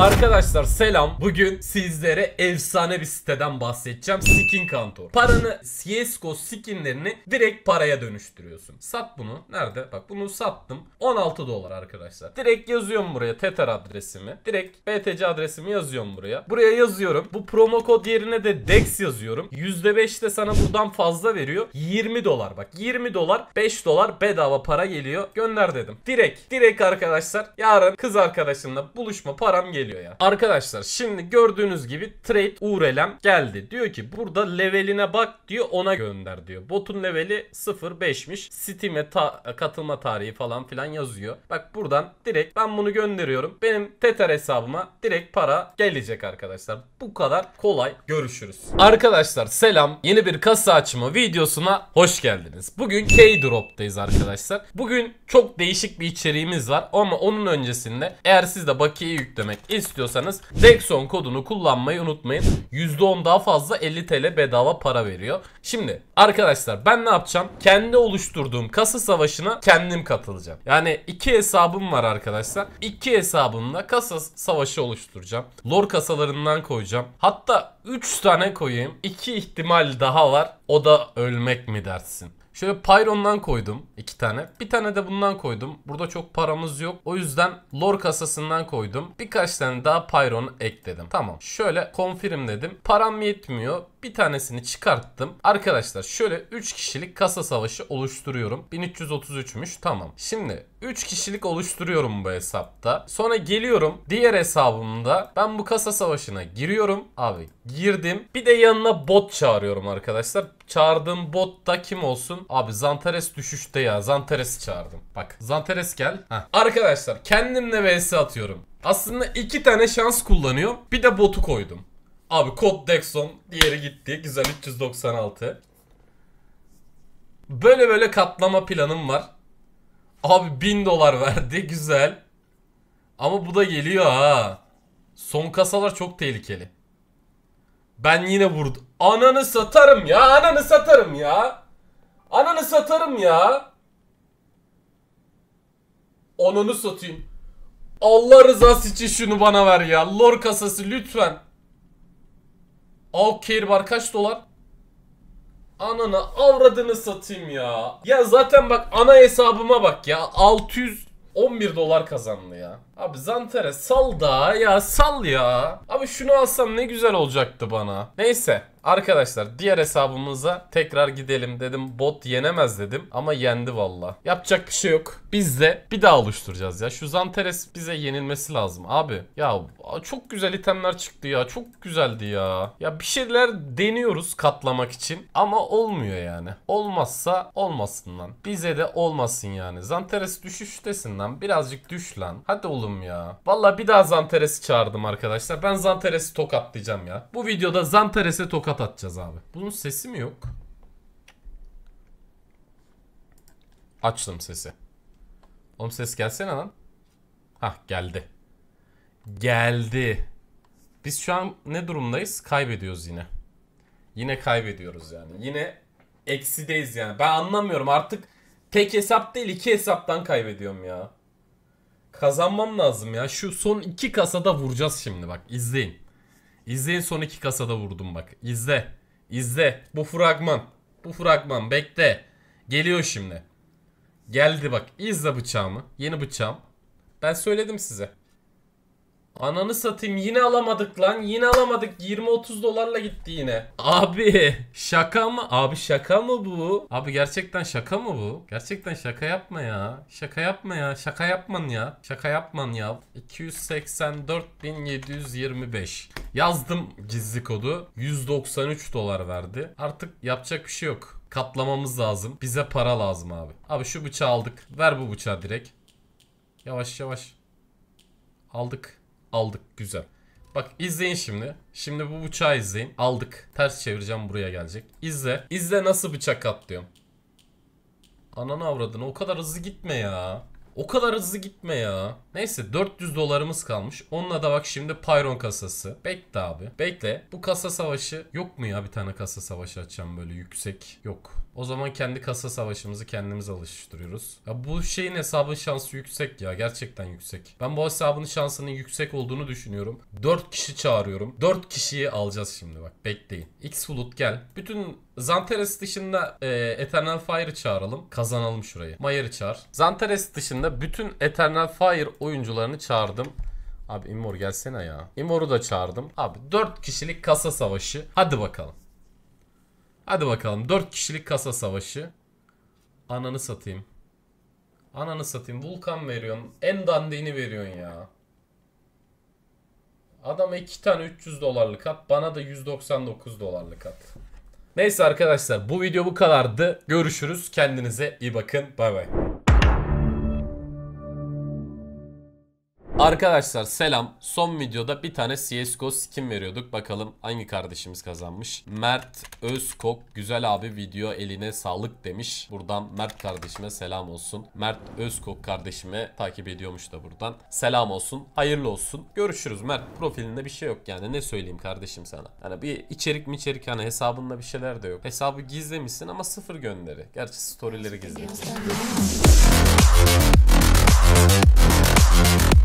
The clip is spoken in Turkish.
Arkadaşlar selam. Bugün sizlere efsane bir siteden bahsedeceğim. Skin Kantor. Paranı CSGO skinlerini direkt paraya dönüştürüyorsun. Sat bunu. Nerede? Bak bunu sattım. 16 dolar arkadaşlar. Direkt yazıyorum buraya Tether adresimi. Direkt BTC adresimi yazıyorum buraya. Buraya yazıyorum. Bu promo kod yerine de DEX yazıyorum. %5 de sana buradan fazla veriyor. 20 dolar bak. 20 dolar 5 dolar bedava para geliyor. Gönder dedim. Direkt. Direkt arkadaşlar. Yarın kız arkadaşımla buluşma param geliyor geliyor ya. Arkadaşlar şimdi gördüğünüz gibi trade urelem geldi. Diyor ki burada leveline bak diyor ona gönder diyor. Botun leveli 0.5'miş. Steam'e ta katılma tarihi falan filan yazıyor. Bak buradan direkt ben bunu gönderiyorum. Benim Tether hesabıma direkt para gelecek arkadaşlar. Bu kadar kolay. Görüşürüz. Arkadaşlar selam. Yeni bir kasa açma videosuna hoş geldiniz. Bugün K-Drop'tayız arkadaşlar. Bugün çok değişik bir içeriğimiz var ama onun öncesinde eğer siz de bakiye yüklemek istiyorsanız Dexon kodunu kullanmayı unutmayın. %10 daha fazla 50 TL bedava para veriyor. Şimdi arkadaşlar ben ne yapacağım? Kendi oluşturduğum kasa savaşına kendim katılacağım. Yani iki hesabım var arkadaşlar. İki hesabımla kasa savaşı oluşturacağım. Lor kasalarından koyacağım. Hatta 3 tane koyayım. 2 ihtimal daha var. O da ölmek mi dersin? Şöyle Pyron'dan koydum iki tane. Bir tane de bundan koydum. Burada çok paramız yok. O yüzden lore kasasından koydum. Birkaç tane daha Pyron ekledim. Tamam. Şöyle confirm dedim. Param yetmiyor. Bir tanesini çıkarttım. Arkadaşlar şöyle 3 kişilik kasa savaşı oluşturuyorum. 1333'müş tamam. Şimdi 3 kişilik oluşturuyorum bu hesapta. Sonra geliyorum diğer hesabımda ben bu kasa savaşına giriyorum. Abi girdim. Bir de yanına bot çağırıyorum arkadaşlar. Çağırdığım bot da kim olsun? Abi Zantares düşüşte ya. Zantares'i çağırdım. Bak Zantares gel. Heh. Arkadaşlar kendimle vs atıyorum. Aslında iki tane şans kullanıyor. Bir de botu koydum. Abi kod Dexon diğeri gitti. Güzel 396. Böyle böyle katlama planım var. Abi 1000 dolar verdi. Güzel. Ama bu da geliyor ha. Son kasalar çok tehlikeli. Ben yine vurdum. Ananı satarım ya. Ananı satarım ya. Ananı satarım ya. Ananı satayım. Allah rızası için şunu bana ver ya. Lor kasası lütfen. Alkir var kaç dolar? Ananı avradını satayım ya. Ya zaten bak ana hesabıma bak ya. 611 dolar kazandı ya. Abi Zantere sal da ya sal ya. Abi şunu alsam ne güzel olacaktı bana. Neyse Arkadaşlar diğer hesabımıza tekrar gidelim dedim. Bot yenemez dedim ama yendi valla. Yapacak bir şey yok. Biz de bir daha oluşturacağız ya. Şu Zanteres bize yenilmesi lazım abi. Ya çok güzel itemler çıktı ya. Çok güzeldi ya. Ya bir şeyler deniyoruz katlamak için ama olmuyor yani. Olmazsa olmasın lan. Bize de olmasın yani. Zanteres düşüştesin lan. Birazcık düş lan. Hadi oğlum oldum ya. Valla bir daha Zanteres'i çağırdım arkadaşlar. Ben Zanteres'i tokatlayacağım ya. Bu videoda Zanteres'e tokat atacağız abi. Bunun sesi mi yok? Açtım sesi. Oğlum ses gelsene lan. Hah geldi. Geldi. Biz şu an ne durumdayız? Kaybediyoruz yine. Yine kaybediyoruz yani. Yine eksideyiz yani. Ben anlamıyorum artık tek hesap değil iki hesaptan kaybediyorum ya. Kazanmam lazım ya. Şu son iki kasada vuracağız şimdi bak. izleyin. İzleyin son iki kasada vurdum bak. İzle. İzle. Bu fragman. Bu fragman. Bekle. Geliyor şimdi. Geldi bak. İzle bıçağımı. Yeni bıçağım. Ben söyledim size. Ananı satayım yine alamadık lan. Yine alamadık. 20-30 dolarla gitti yine. Abi şaka mı? Abi şaka mı bu? Abi gerçekten şaka mı bu? Gerçekten şaka yapma ya. Şaka yapma ya. Şaka yapman ya. Şaka yapman ya. 284.725 yazdım gizli kodu. 193 dolar verdi. Artık yapacak bir şey yok. Katlamamız lazım. Bize para lazım abi. Abi şu bıçağı aldık. Ver bu bıçağı direkt. Yavaş yavaş. Aldık. Aldık güzel. Bak izleyin şimdi. Şimdi bu bıçağı izleyin. Aldık. Ters çevireceğim buraya gelecek. İzle. İzle nasıl bıçak atlıyorum. Ananı avradını o kadar hızlı gitme ya. O kadar hızlı gitme ya. Neyse 400 dolarımız kalmış. Onunla da bak şimdi Pyron kasası. Bekle abi. Bekle. Bu kasa savaşı yok mu ya bir tane kasa savaşı açacağım böyle yüksek. Yok. O zaman kendi kasa savaşımızı kendimiz alıştırıyoruz. Ya bu şeyin hesabın şansı yüksek ya. Gerçekten yüksek. Ben bu hesabın şansının yüksek olduğunu düşünüyorum. 4 kişi çağırıyorum. 4 kişiyi alacağız şimdi bak. Bekleyin. X Bulut gel. Bütün Zanteres dışında e, Eternal Fire'ı çağıralım. Kazanalım şurayı. Mayer'ı çağır. Zanteres dışında maçında bütün Eternal Fire oyuncularını çağırdım. Abi Immor gelsene ya. Immor'u da çağırdım. Abi 4 kişilik kasa savaşı. Hadi bakalım. Hadi bakalım 4 kişilik kasa savaşı. Ananı satayım. Ananı satayım. Vulkan veriyorsun. En dandiğini veriyorsun ya. Adama 2 tane 300 dolarlık at. Bana da 199 dolarlık at. Neyse arkadaşlar bu video bu kadardı. Görüşürüz. Kendinize iyi bakın. Bay bay. Arkadaşlar selam. Son videoda bir tane CSGO skin veriyorduk. Bakalım hangi kardeşimiz kazanmış. Mert Özkok güzel abi video eline sağlık demiş. Buradan Mert kardeşime selam olsun. Mert Özkok kardeşime takip ediyormuş da buradan. Selam olsun. Hayırlı olsun. Görüşürüz Mert. Profilinde bir şey yok yani. Ne söyleyeyim kardeşim sana. Hani bir içerik mi içerik hani hesabında bir şeyler de yok. Hesabı gizlemişsin ama sıfır gönderi. Gerçi storyleri gizlemişsin.